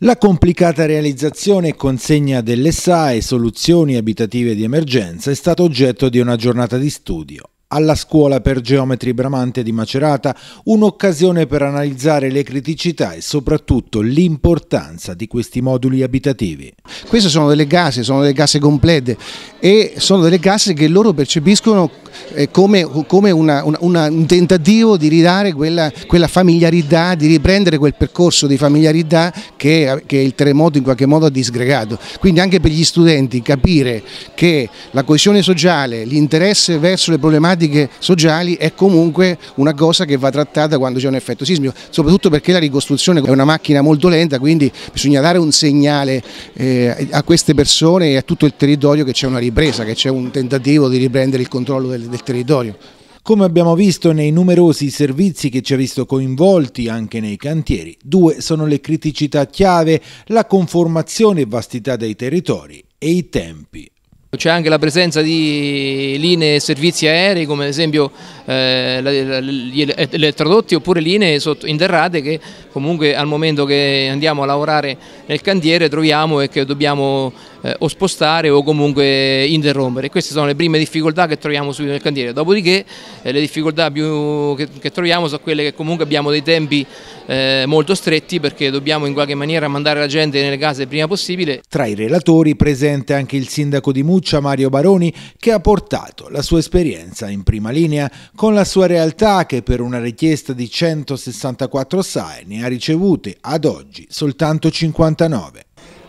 La complicata realizzazione e consegna delle SA e soluzioni abitative di emergenza è stata oggetto di una giornata di studio. Alla scuola per geometri Bramante di Macerata un'occasione per analizzare le criticità e soprattutto l'importanza di questi moduli abitativi. Queste sono delle case, sono delle case complete e sono delle case che loro percepiscono eh, come, come una, una, un tentativo di ridare quella, quella, familiarità, di riprendere quel percorso di familiarità che, che il terremoto in qualche modo ha disgregato. Quindi anche per gli studenti capire che la coesione sociale, l'interesse verso le problematiche sociali è comunque una cosa che va trattata quando c'è un effetto sismico, soprattutto perché la ricostruzione è una macchina molto lenta, quindi bisogna dare un segnale eh, a queste persone e a tutto il territorio che c'è una ripresa, che c'è un tentativo di riprendere il controllo delle del territorio. Come abbiamo visto nei numerosi servizi che ci ha visto coinvolti anche nei cantieri, due sono le criticità chiave, la conformazione e vastità dei territori e i tempi. C'è anche la presenza di linee e servizi aerei come ad esempio eh, gli eh, elettrodotti oppure linee interrate che comunque al momento che andiamo a lavorare nel cantiere troviamo e che dobbiamo eh, o spostare o comunque interrompere. Queste sono le prime difficoltà che troviamo subito nel cantiere, dopodiché eh, le difficoltà più che, che, troviamo sono quelle che comunque abbiamo dei tempi eh, molto stretti perché dobbiamo in qualche maniera mandare la gente nelle case il prima possibile. Tra i relatori presente anche il sindaco di Muccia Mario Baroni che ha portato la sua esperienza in prima linea con la sua realtà che per una richiesta di 164 SAE ne ha ricevute ad oggi soltanto 59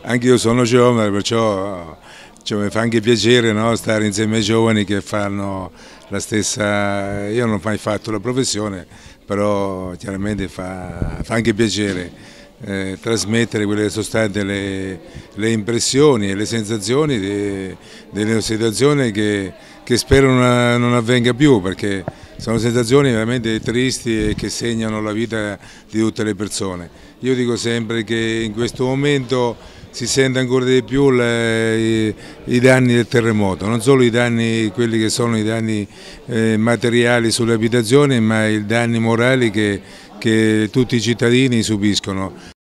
anche io sono giovane, perciò eh, cioè, mi fa anche piacere no, stare insieme ai giovani che fanno la stessa, io non ho mai fatto la professione, però chiaramente fa, fa anche piacere eh, trasmettere quelle che sono state le, le impressioni e le sensazioni di, delle situazioni che, che spero non, non avvenga più perché sono sensazioni veramente tristi e che segnano la vita di tutte le persone. Io dico sempre che in questo momento si sente ancora di più le, i, danni del terremoto, non solo i danni, quelli che sono i danni eh, materiali sulle abitazioni, ma i danni morali che, che tutti i cittadini subiscono.